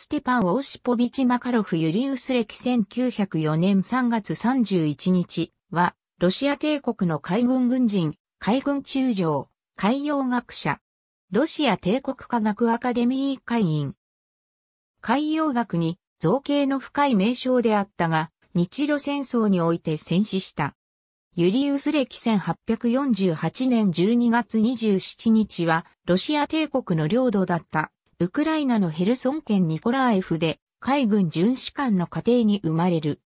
ステパン・オーシポビチ・マカロフ・ユリウス歴1904年3月31日は、ロシア帝国の海軍軍人、海軍中将、海洋学者、ロシア帝国科学アカデミー会員。海洋学に造形の深い名称であったが、日露戦争において戦死した。ユリウス歴1848年12月27日は、ロシア帝国の領土だったウクライナのヘルソン県ニコラーエフで海軍巡視官の家庭に生まれる。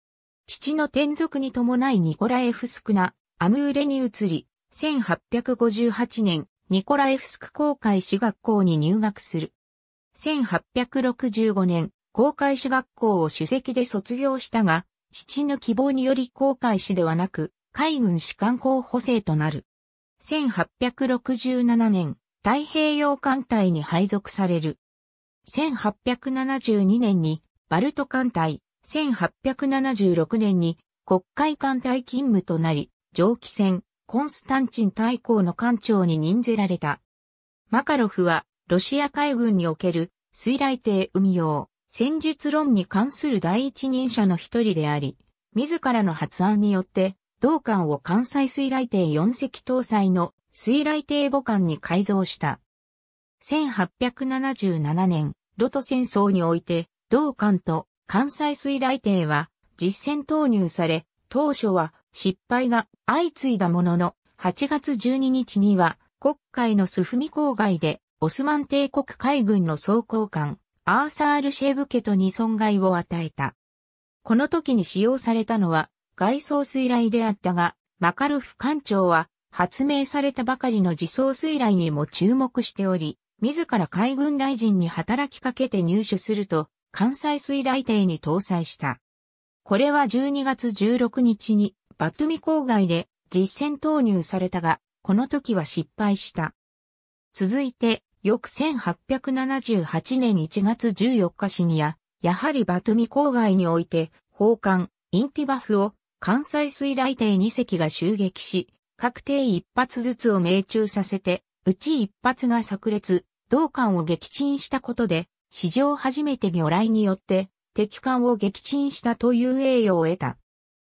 父の転属に伴いニコラエフスクナ、アムーレに移り、1858年ニコラエフスク公開士学校に入学する。1865年、公開士学校を主席で卒業したが、父の希望により公開士ではなく、海軍士官候補生となる。1867年、太平洋艦隊に配属される。1872年にバルト艦隊、1876年に国会艦隊勤務となり、蒸気船、コンスタンチン大公の艦長に任ぜられた。マカロフは、ロシア海軍における、水雷艇運用、戦術論に関する第一人者の一人であり、自らの発案によって、同艦を関西水雷艇4隻搭載の水雷艇母艦に改造した。1877年、露土戦争において、同艦と関西水雷艇は実戦投入され、当初は失敗が相次いだものの、8月12日には国会のスフミ郊外でオスマン帝国海軍の装甲艦アーサール・シェブケトに損害を与えた。この時に使用されたのは外装水雷であったが、マカルフ艦長は発明されたばかりの自走水雷にも注目しており、自ら海軍大臣に働きかけて入手すると、関西水雷艇に搭載した。これは12月16日に、バトミ郊外で実戦投入されたが、この時は失敗した。続いて、翌1878年1月14日シニア。やはりバトミ郊外において、砲艦、インティバフを関西水雷艇2隻が襲撃し、各艇1発ずつを命中させて、うち1発が炸裂、同艦を撃沈したことで、史上初めて魚雷によって敵艦を撃沈したという栄誉を得た。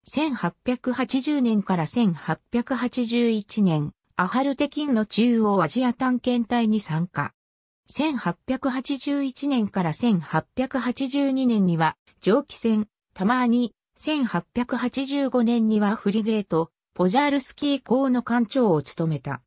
1880年から1881年、アハルテキンの中央アジア探検隊に参加。1881年から1882年には蒸気船、たまに、1885年にはフリゲート、ポジャールスキー港の艦長を務めた。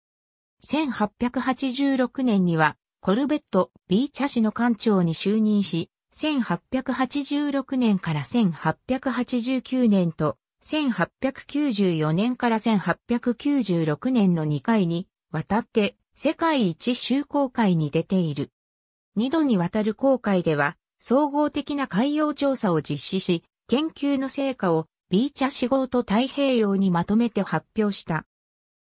1886年にはコルベットビーチャ氏の艦長に就任し、1886年から1889年と、1894年から1896年の2回に、渡って世界一周航海に出ている。2度にわたる航海では、総合的な海洋調査を実施し、研究の成果をビーチャ氏号と太平洋にまとめて発表した。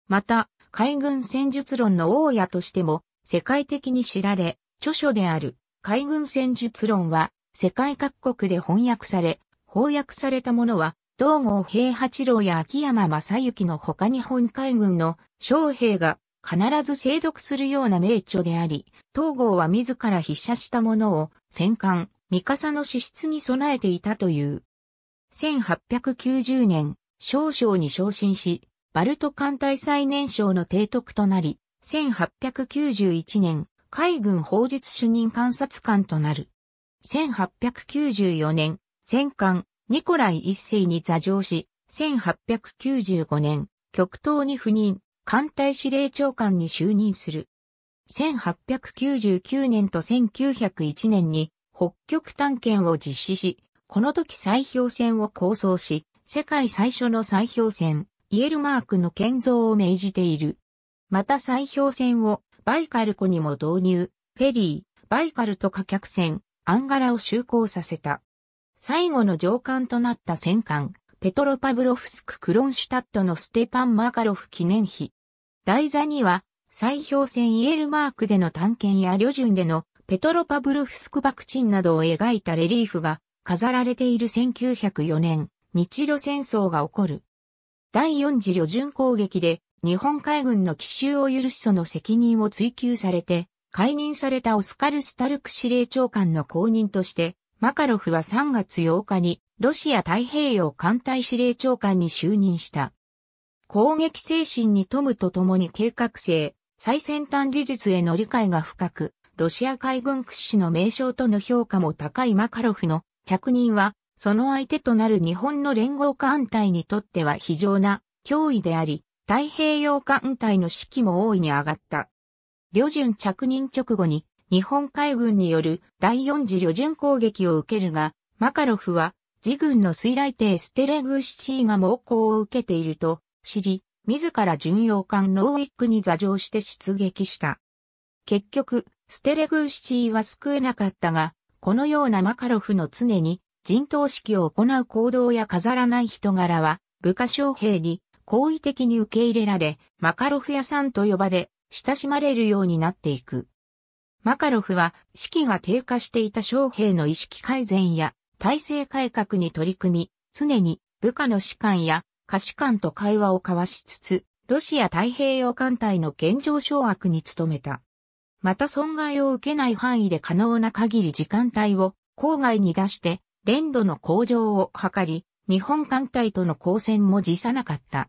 また、海軍戦術論の大家としても世界的に知られ、著書である海軍戦術論は世界各国で翻訳され、翻訳されたものは、東郷平八郎や秋山正幸の他日本海軍の将兵が必ず精読するような名著であり、東郷は自ら筆写したものを戦艦、三笠の資質に備えていたという。1890年、少将に昇進し、バルト艦隊最年少の提督となり、1891年、海軍法術主任監察官となる。1894年、戦艦、ニコライ一世に座上し、1895年、極東に赴任、艦隊司令長官に就任する。1899年と1901年に北極探検を実施し、この時砕氷船を構想し、世界最初の砕氷船、イエルマークの建造を命じている。また砕氷船をバイカル湖にも導入、フェリー、バイカルと貨客船、アンガラを就航させた。最後の上艦となった戦艦、ペトロパブロフスク・クロンシュタットのステパン・マカロフ記念碑。台座には、砕氷船イエルマークでの探検や旅順でのペトロパブロフスク爆沈などを描いたレリーフが飾られている1904年、日露戦争が起こる。第4次旅順攻撃で日本海軍の奇襲を許しその責任を追及されて、解任されたオスカル・スタルク司令長官の後任として、マカロフは3月8日にロシア太平洋艦隊司令長官に就任した。攻撃精神に富むとともに計画性、最先端技術への理解が深く、ロシア海軍屈指の名称との評価も高いマカロフの着任は、その相手となる日本の連合艦隊にとっては非常な脅威であり、太平洋艦隊の士気も大いに上がった。旅順着任直後に日本海軍による第4次旅順攻撃を受けるが、マカロフは自軍の水雷艇ステレグーシチーが猛攻を受けていると知り、自ら巡洋艦ノーウィックに座上して出撃した。結局、ステレグーシチーは救えなかったが、このようなマカロフの常に陣頭指揮を行う行動や飾らない人柄は、部下将兵に好意的に受け入れられ、マカロフ屋さんと呼ばれ、親しまれるようになっていく。マカロフは、士気が低下していた将兵の意識改善や、体制改革に取り組み、常に部下の士官や下士官と会話を交わしつつ、ロシア太平洋艦隊の現状掌握に努めた。また損害を受けない範囲で可能な限り時間帯を郊外に出して、連度の向上を図り、日本艦隊との交戦も辞さなかった。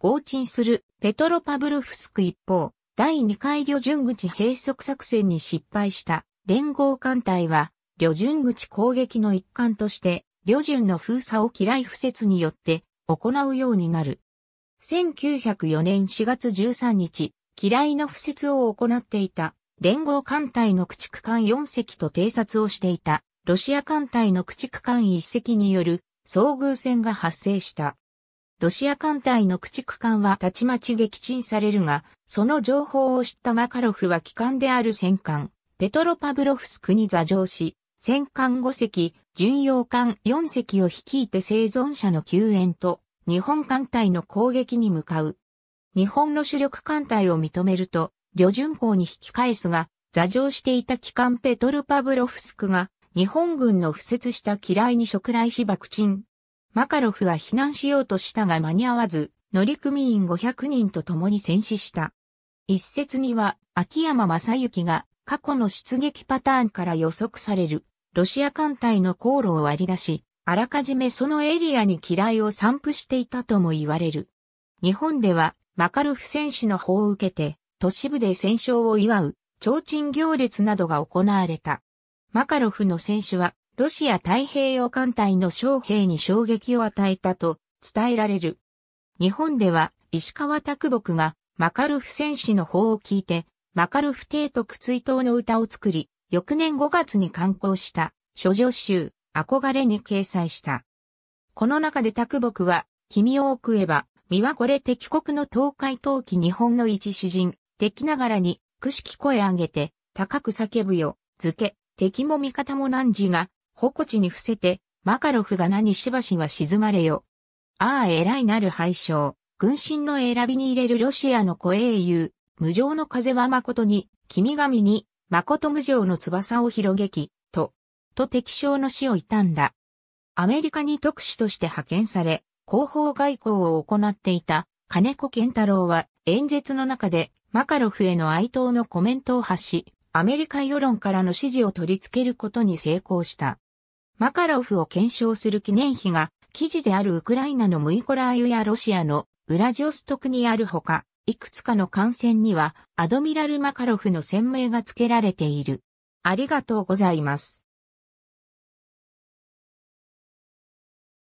合鎮するペトロパブルフスク一方、第2回旅順口閉塞作戦に失敗した連合艦隊は、旅順口攻撃の一環として、旅順の封鎖を嫌い不説によって行うようになる。1904年4月13日、嫌いの不説を行っていた連合艦隊の駆逐艦4隻と偵察をしていたロシア艦隊の駆逐艦1隻による遭遇戦が発生した。ロシア艦隊の駆逐艦はたちまち撃沈されるが、その情報を知ったマカロフは機関である戦艦、ペトロパブロフスクに座礁し、戦艦5隻、巡洋艦4隻を率いて生存者の救援と、日本艦隊の攻撃に向かう。日本の主力艦隊を認めると、旅順港に引き返すが、座乗していた機関ペトルパブロフスクが、日本軍の敷設した機雷に諸来し爆沈。マカロフは避難しようとしたが間に合わず、乗組員500人と共に戦死した。一説には、秋山正幸が過去の出撃パターンから予測される、ロシア艦隊の航路を割り出し、あらかじめそのエリアに機雷を散布していたとも言われる。日本では、マカロフ戦士の法を受けて、都市部で戦勝を祝う、提灯行列などが行われた。マカロフの戦士は、ロシア太平洋艦隊の将兵に衝撃を与えたと伝えられる。日本では石川拓木がマカルフ戦士の法を聞いて、マカルフ帝徳追悼の歌を作り、翌年5月に刊行した諸女集、憧れに掲載した。この中で拓木は、君を送れば、身はこれ敵国の東海陶器日本の一詩人、敵ながらに、くしき声上げて、高く叫ぶよ、漬け、敵も味方も何時が、矛地に伏せて、マカロフが何にしばしは沈まれよ。ああ偉いなる敗将、軍神の選びに入れるロシアの声英雄、無常の風は誠に、君神に、誠無常の翼を広げき、と、と敵将の死を悼んだ。アメリカに特使として派遣され、広報外交を行っていた金子健太郎は演説の中でマカロフへの哀悼のコメントを発し、アメリカ世論からの支持を取り付けることに成功した。マカロフを検証する記念碑が、記事であるウクライナのムイコラーユやロシアのウラジオストクにあるほか、いくつかの艦船にはアドミラル・マカロフの船名が付けられている。ありがとうございます。